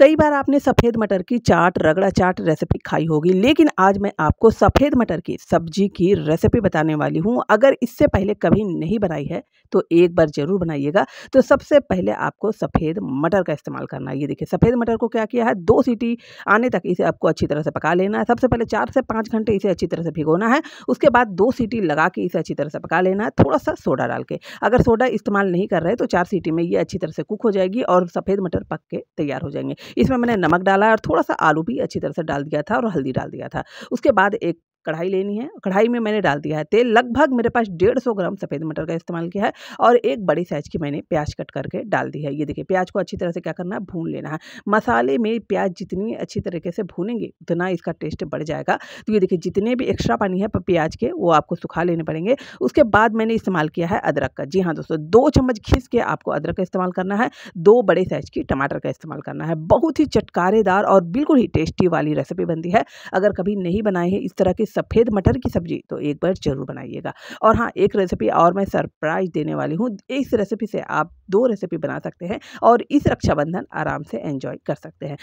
कई बार आपने सफ़ेद मटर की चाट रगड़ा चाट रेसिपी खाई होगी लेकिन आज मैं आपको सफ़ेद मटर की सब्जी की रेसिपी बताने वाली हूँ अगर इससे पहले कभी नहीं बनाई है तो एक बार ज़रूर बनाइएगा तो सबसे पहले आपको सफ़ेद मटर का इस्तेमाल करना है ये देखिए सफ़ेद मटर को क्या किया है दो सीटी आने तक इसे आपको अच्छी तरह से पका लेना है सबसे पहले चार से पाँच घंटे इसे अच्छी तरह से भिगोना है उसके बाद दो सीटी लगा के इसे अच्छी तरह से पका लेना है थोड़ा सा सोडा डाल के अगर सोडा इस्तेमाल नहीं कर रहे तो चार सीटी में ये अच्छी तरह से कुक हो जाएगी और सफ़ेद मटर पक के तैयार हो जाएंगे इसमें मैंने नमक डाला और थोड़ा सा आलू भी अच्छी तरह से डाल दिया था और हल्दी डाल दिया था उसके बाद एक कढ़ाई लेनी है कढ़ाई में मैंने डाल दिया है तेल लगभग मेरे पास डेढ़ सौ ग्राम सफ़ेद मटर का इस्तेमाल किया है और एक बड़ी साइज की मैंने प्याज कट करके डाल दी है ये देखिए प्याज को अच्छी तरह से क्या करना है भून लेना है मसाले में प्याज जितनी अच्छी तरीके से भूनेंगे उतना इसका टेस्ट बढ़ जाएगा तो ये देखिए जितने भी एक्स्ट्रा पानी है प्याज के वो आपको सुखा लेने पड़ेंगे उसके बाद मैंने इस्तेमाल किया है अदरक का जी हाँ दोस्तों दो चम्मच घिस के आपको अदरक का इस्तेमाल करना है दो बड़े साइज की टमाटर का इस्तेमाल करना है बहुत ही चटकारेदार और बिल्कुल ही टेस्टी वाली रेसिपी बनती है अगर कभी नहीं बनाए हैं इस तरह की सफ़ेद मटर की सब्ज़ी तो एक बार ज़रूर बनाइएगा और हाँ एक रेसिपी और मैं सरप्राइज देने वाली हूँ इस रेसिपी से आप दो रेसिपी बना सकते हैं और इस रक्षाबंधन आराम से एंजॉय कर सकते हैं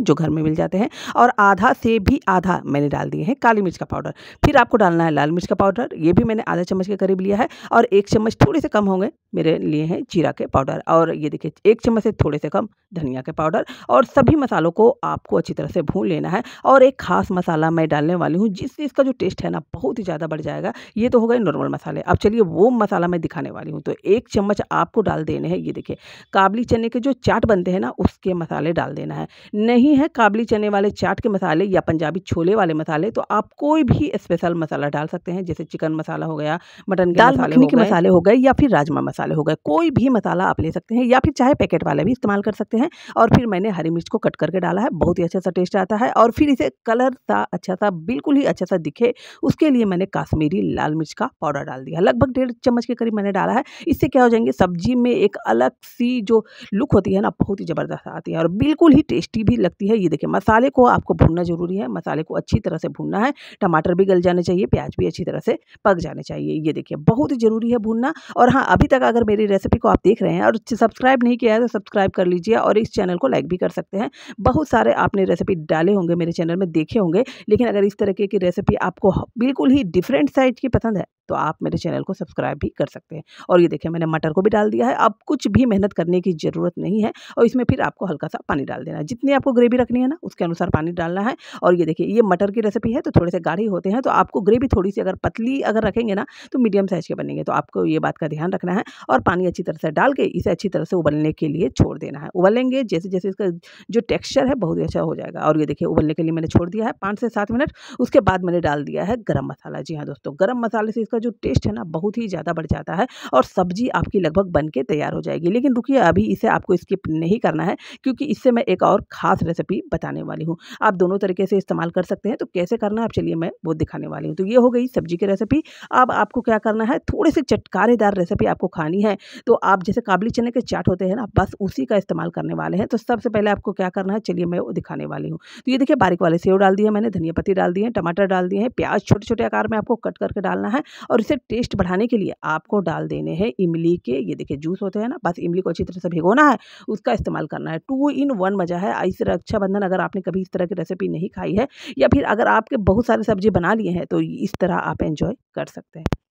हैं जो घर में मिल जाते हैं और आधा से भी आधा मैंने डाल दिए हैं काली मिर्च का पाउडर फिर आपको डालना है लाल मिर्च का पाउडर ये भी मैंने आधा चम्मच के करीब लिया है और एक चम्मच थोड़े से कम होंगे मेरे लिए हैं जीरा के पाउडर और ये देखिए एक चम्मच से थोड़े से कम धनिया के पाउडर और सभी मसालों को आपको अच्छी तरह से भून लेना है और एक खास मसाला मैं डालने वाली हूँ जिससे इसका जो टेस्ट है ना बहुत ही ज़्यादा बढ़ जाएगा ये तो हो गए नॉर्मल मसाले अब चलिए वो मसाला मैं दिखाने वाली हूँ तो एक चम्मच आपको डाल देने हैं ये देखिए काबली चने के जो चाट बनते हैं ना उसके मसाले डाल देना है नहीं नहीं है काबली चने वाले चाट के मसाले या पंजाबी छोले वाले मसाले तो आप कोई भी स्पेशल मसाला डाल सकते हैं जैसे चिकन मसाला हो गया मटन दाल मखनी के मसाले हो गए या फिर राजमा मसाले हो गए कोई भी मसाला आप ले सकते हैं या फिर चाहे पैकेट वाले भी इस्तेमाल कर सकते हैं और फिर मैंने हरी मिर्च को कट करके डाला है बहुत ही अच्छा सा टेस्ट आता है और फिर इसे कलर सा अच्छा सा बिल्कुल ही अच्छा सा दिखे उसके लिए मैंने काश्मीरी लाल मिर्च का पाउडर डाल दिया लगभग डेढ़ चम्मच के करीब मैंने डाला है इससे क्या हो जाएंगे सब्जी में एक अलग सी जो लुक होती है ना बहुत ही ज़बरदस्त आती है और बिल्कुल ही टेस्टी भी है लगती है ये देखिए मसाले को आपको भूनना ज़रूरी है मसाले को अच्छी तरह से भूनना है टमाटर भी गल जाने चाहिए प्याज भी अच्छी तरह से पक जाने चाहिए ये देखिए बहुत ही ज़रूरी है भूनना और हाँ अभी तक अगर मेरी रेसिपी को आप देख रहे हैं और सब्सक्राइब नहीं किया है तो सब्सक्राइब कर लीजिए और इस चैनल को लाइक भी कर सकते हैं बहुत सारे आपने रेसिपी डाले होंगे मेरे चैनल में देखे होंगे लेकिन अगर इस तरीके की रेसिपी आपको बिल्कुल ही डिफरेंट साइड की पसंद है तो आप मेरे चैनल को सब्सक्राइब भी कर सकते हैं और ये देखिए मैंने मटर को भी डाल दिया है अब कुछ भी मेहनत करने की ज़रूरत नहीं है और इसमें फिर आपको हल्का सा पानी डाल देना है जितनी आपको ग्रेवी रखनी है ना उसके अनुसार पानी डालना है और ये देखिए ये मटर की रेसिपी है तो थोड़े से गाढ़े होते हैं तो आपको ग्रेवी थोड़ी सी अगर पतली अगर रखेंगे ना तो मीडियम साइज़ के बनेंगे तो आपको ये बात का ध्यान रखना है और पानी अच्छी तरह से डाल के इसे अच्छी तरह से उबलने के लिए छोड़ देना है उबलेंगे जैसे जैसे इसका जो टेक्स्चर है बहुत ही अच्छा हो जाएगा और ये देखिए उबलने के लिए मैंने छोड़ दिया है पाँच से सात मिनट उसके बाद मैंने डाल दिया है गर्म मसाला जी हाँ दोस्तों गर्म मसाले से इसका जो टेस्ट है ना बहुत ही ज़्यादा बढ़ जाता है और सब्जी आपकी लगभग बन के तैयार हो जाएगी लेकिन रुकिए अभी इसे आपको स्किप नहीं करना है क्योंकि इससे मैं एक और ख़ास रेसिपी बताने वाली हूँ आप दोनों तरीके से इस्तेमाल कर सकते हैं तो कैसे करना है आप चलिए मैं वो दिखाने वाली हूँ तो ये हो गई सब्जी की रेसिपी अब आपको क्या करना है थोड़े से चटकारेदार रेसिपी आपको खानी है तो आप जैसे काबली चने के चाट होते हैं ना बस उसी का इस्तेमाल करने वाले हैं तो सबसे पहले आपको क्या करना है चलिए मैं वो दिखाने वाली हूँ तो ये देखिए बारीक वाले सेव डाल दिए मैंने धनिया पत्ती डाल दिए टमाटर डाल दिए हैं प्याज छोटे छोटे आकार में आपको कट करके डालना है और इसे टेस्ट बढ़ाने के लिए आपको डाल देने हैं इमली के ये देखिए जूस होते हैं ना बस इमली को अच्छी तरह से भिगोना है उसका इस्तेमाल करना है टू इन वन मज़ा है इस रक्षाबंधन अगर आपने कभी इस तरह की रेसिपी नहीं खाई है या फिर अगर आपके बहुत सारे सब्जी बना लिए हैं तो इस तरह आप एंजॉय कर सकते हैं